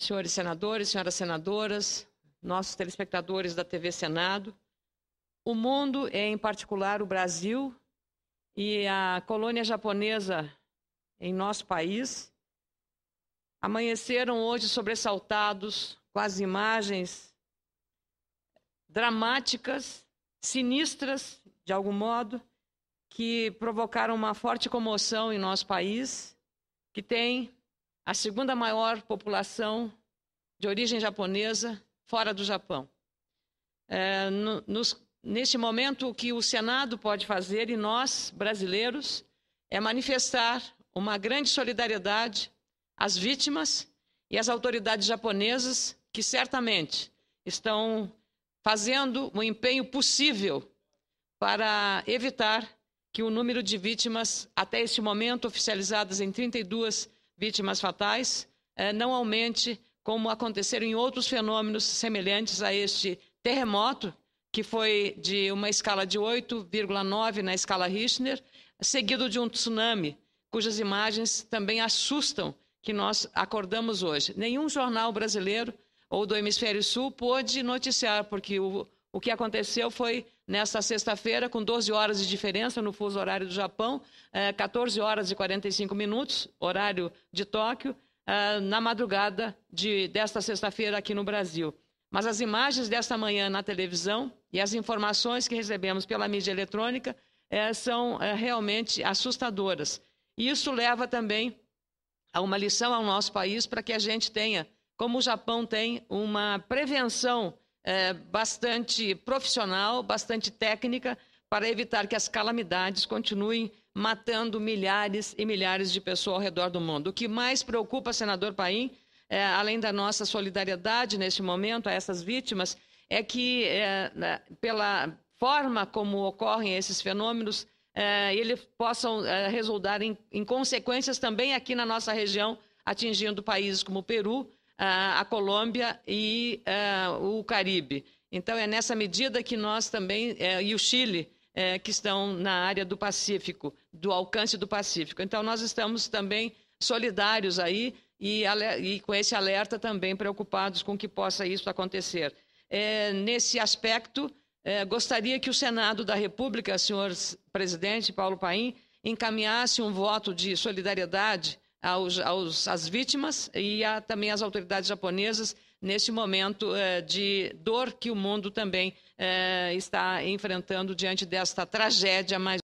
senhores senadores, senhoras senadoras, nossos telespectadores da TV Senado, o mundo, é, em particular o Brasil e a colônia japonesa em nosso país, amanheceram hoje sobressaltados com as imagens dramáticas, sinistras, de algum modo, que provocaram uma forte comoção em nosso país, que tem a segunda maior população de origem japonesa fora do Japão. É, no, nos, neste momento, o que o Senado pode fazer e nós, brasileiros, é manifestar uma grande solidariedade às vítimas e às autoridades japonesas, que certamente estão fazendo o empenho possível para evitar que o número de vítimas, até este momento oficializadas em 32 vítimas fatais eh, não aumente, como aconteceram em outros fenômenos semelhantes a este terremoto, que foi de uma escala de 8,9 na escala Richter, seguido de um tsunami, cujas imagens também assustam que nós acordamos hoje. Nenhum jornal brasileiro ou do hemisfério sul pôde noticiar, porque o, o que aconteceu foi nesta sexta-feira, com 12 horas de diferença no fuso horário do Japão, 14 eh, horas e 45 minutos, horário de Tóquio, eh, na madrugada de, desta sexta-feira aqui no Brasil. Mas as imagens desta manhã na televisão e as informações que recebemos pela mídia eletrônica eh, são realmente assustadoras. E isso leva também a uma lição ao nosso país para que a gente tenha, como o Japão tem, uma prevenção é, bastante profissional, bastante técnica, para evitar que as calamidades continuem matando milhares e milhares de pessoas ao redor do mundo. O que mais preocupa, senador Paim, é, além da nossa solidariedade neste momento a essas vítimas, é que, é, né, pela forma como ocorrem esses fenômenos, é, eles possam é, resultar em, em consequências também aqui na nossa região, atingindo países como o Peru, a Colômbia e é, o Caribe. Então, é nessa medida que nós também, é, e o Chile, é, que estão na área do Pacífico, do alcance do Pacífico. Então, nós estamos também solidários aí e, com esse alerta também preocupados com que possa isso acontecer. nesse aspecto, gostaria que o Senado da República, senhor presidente Paulo Paim, encaminhasse um voto de solidariedade aos, aos, às vítimas e a, também às autoridades japonesas neste momento eh, de dor que o mundo também eh, está enfrentando diante desta tragédia mais